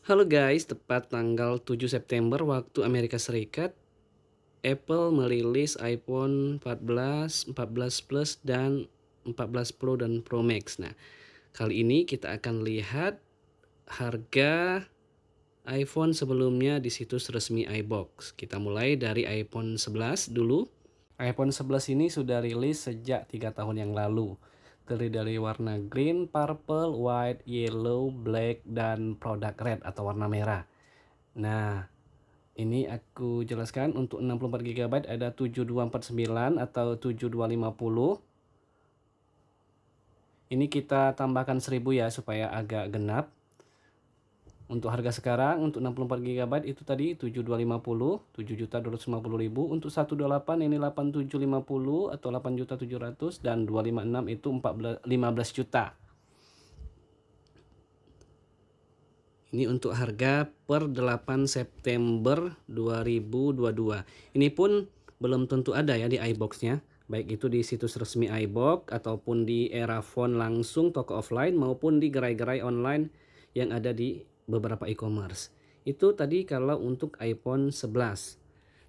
Halo guys, tepat tanggal 7 September waktu Amerika Serikat, Apple merilis iPhone 14, 14 Plus, dan 14 Pro dan Pro Max. Nah, kali ini kita akan lihat harga iPhone sebelumnya di situs resmi iBox. Kita mulai dari iPhone 11 dulu. iPhone 11 ini sudah rilis sejak 3 tahun yang lalu terdiri dari warna green, purple, white, yellow, black, dan produk red atau warna merah. Nah, ini aku jelaskan untuk 64 GB ada 7249 atau 7250. Ini kita tambahkan 1000 ya supaya agak genap. Untuk harga sekarang untuk 64 GB itu tadi 7250, 7 juta 250000 untuk 128 ini 8750 atau 700 dan 256 itu 14 15 juta. Ini untuk harga per 8 September 2022. Ini pun belum tentu ada ya di iBox-nya. Baik itu di situs resmi iBox ataupun di phone langsung toko offline maupun di gerai-gerai online yang ada di beberapa e-commerce. Itu tadi kalau untuk iPhone 11.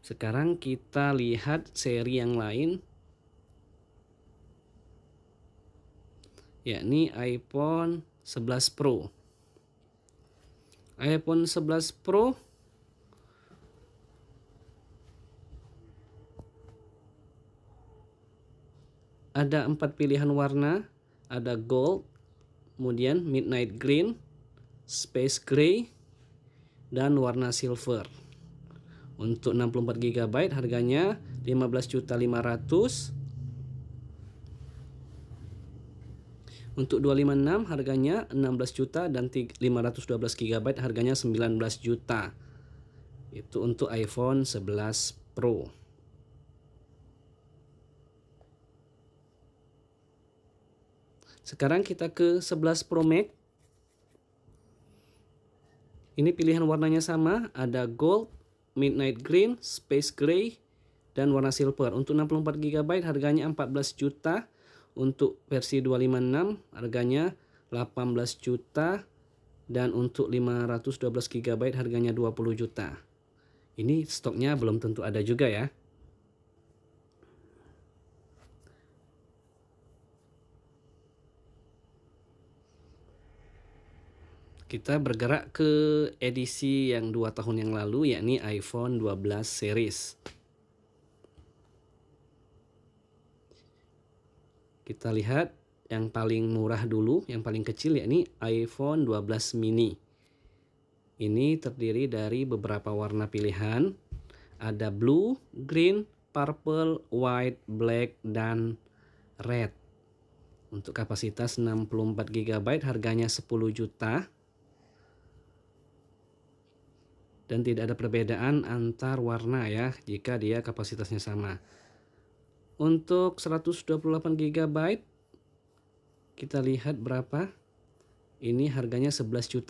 Sekarang kita lihat seri yang lain. Yakni iPhone 11 Pro. iPhone 11 Pro ada empat pilihan warna, ada gold, kemudian midnight green, space grey dan warna silver. Untuk 64 GB harganya 15.500. Untuk 256 harganya 16 juta dan 512 GB harganya 19 juta. Itu untuk iPhone 11 Pro. Sekarang kita ke 11 Pro Max. Ini pilihan warnanya sama, ada gold, midnight green, space gray, dan warna silver. Untuk 64 GB harganya 14 juta. Untuk versi 256 harganya 18 juta dan untuk 512 GB harganya 20 juta. Ini stoknya belum tentu ada juga ya. kita bergerak ke edisi yang dua tahun yang lalu yakni iPhone 12 series. Kita lihat yang paling murah dulu, yang paling kecil yakni iPhone 12 mini. Ini terdiri dari beberapa warna pilihan. Ada blue, green, purple, white, black, dan red. Untuk kapasitas 64 GB harganya 10 juta dan tidak ada perbedaan antar warna ya jika dia kapasitasnya sama. Untuk 128 GB kita lihat berapa? Ini harganya 11.500.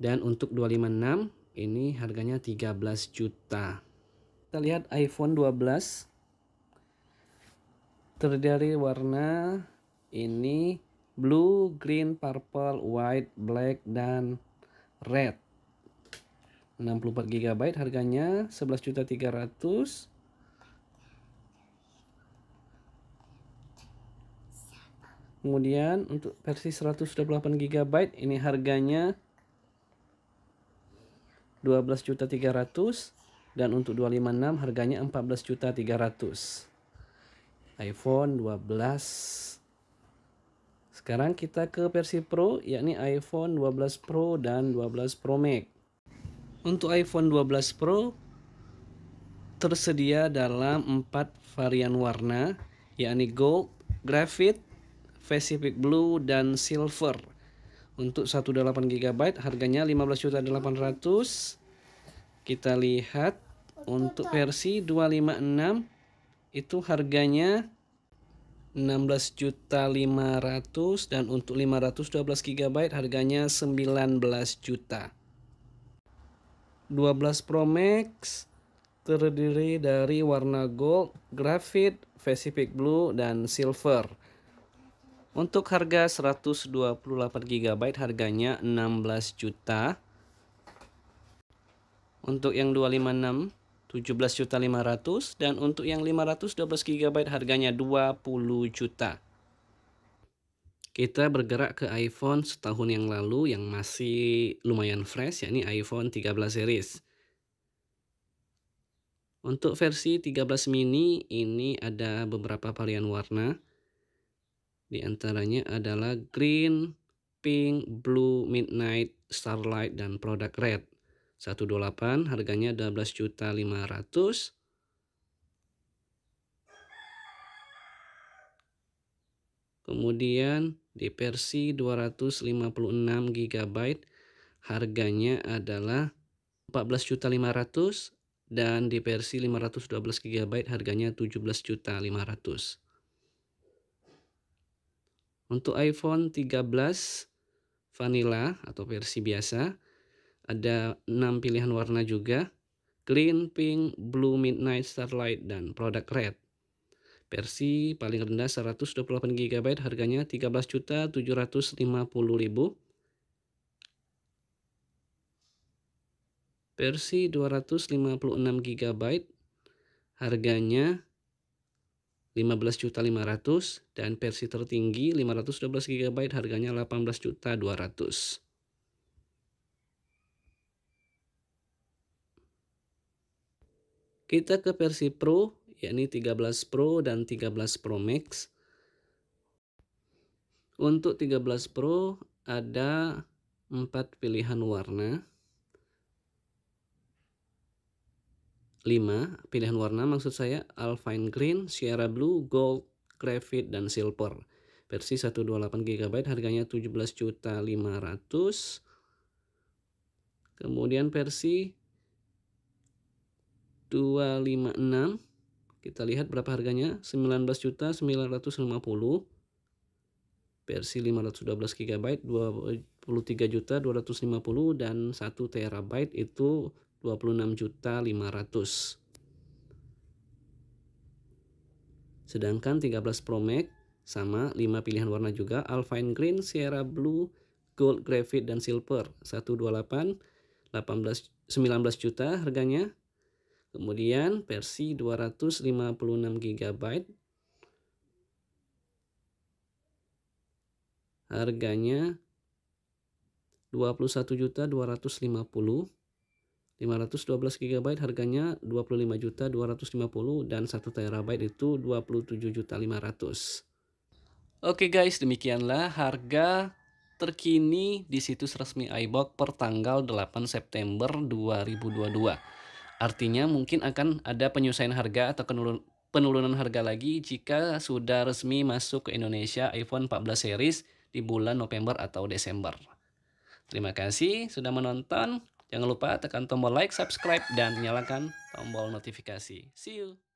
Dan untuk 256 ini harganya 13 juta. Kita lihat iPhone 12 terdiri warna ini blue, green, purple, white, black dan red. 64 GB harganya 11.300 Kemudian untuk versi 128 GB ini harganya 12.300 dan untuk 256 harganya 14.300. iPhone 12. Sekarang kita ke versi Pro yakni iPhone 12 Pro dan 12 Pro Max. Untuk iPhone 12 Pro tersedia dalam empat varian warna yakni gold, graphite, Pacific Blue dan Silver. Untuk 128 GB harganya 15.800. Kita lihat untuk versi 256 itu harganya 16.500 dan untuk 512 GB harganya 19 juta. 12 Pro Max terdiri dari warna gold, graphite, Pacific Blue, dan silver. Untuk harga 128GB harganya 16 juta. Untuk yang 256 17 juta 500 dan untuk yang 512 GB harganya 20 juta. Kita bergerak ke iPhone setahun yang lalu yang masih lumayan fresh yakni iPhone 13 series. Untuk versi 13 mini ini ada beberapa varian warna. Di antaranya adalah green, pink, blue, midnight, starlight, dan product red. 128 harganya 12.500 Kemudian di versi 256 GB harganya adalah 14.500 dan di versi 512 GB harganya 17.500. Untuk iPhone 13 vanilla atau versi biasa ada 6 pilihan warna juga, clean pink, blue midnight, starlight dan product red. Versi paling rendah 128 GB harganya 13.750.000. Versi 256 GB harganya 15.500 dan versi tertinggi 512 GB harganya 18.200. Kita ke versi Pro yakni 13 Pro dan 13 Pro Max. Untuk 13 Pro ada 4 pilihan warna. 5 pilihan warna maksud saya Alpine Green, Sierra Blue, Gold, Graphite dan Silver. Versi 128 GB harganya 17.500. Kemudian versi 256 kita lihat berapa harganya, 19.950 versi 512 GB, 23.250 dan 1 TB itu 26.500. Sedangkan 13 Pro Max sama 5 pilihan warna juga Alpine Green, Sierra Blue, Gold Graphite dan Silver 128 18 19 juta harganya Kemudian versi 256 GB. Harganya 21.250 512 GB harganya 25.250 dan 1 TB itu 27.500. Oke guys, demikianlah harga terkini di situs resmi iBox per tanggal 8 September 2022. Artinya mungkin akan ada penyesuaian harga atau penurunan harga lagi jika sudah resmi masuk ke Indonesia iPhone 14 series di bulan November atau Desember. Terima kasih sudah menonton. Jangan lupa tekan tombol like, subscribe, dan nyalakan tombol notifikasi. See you!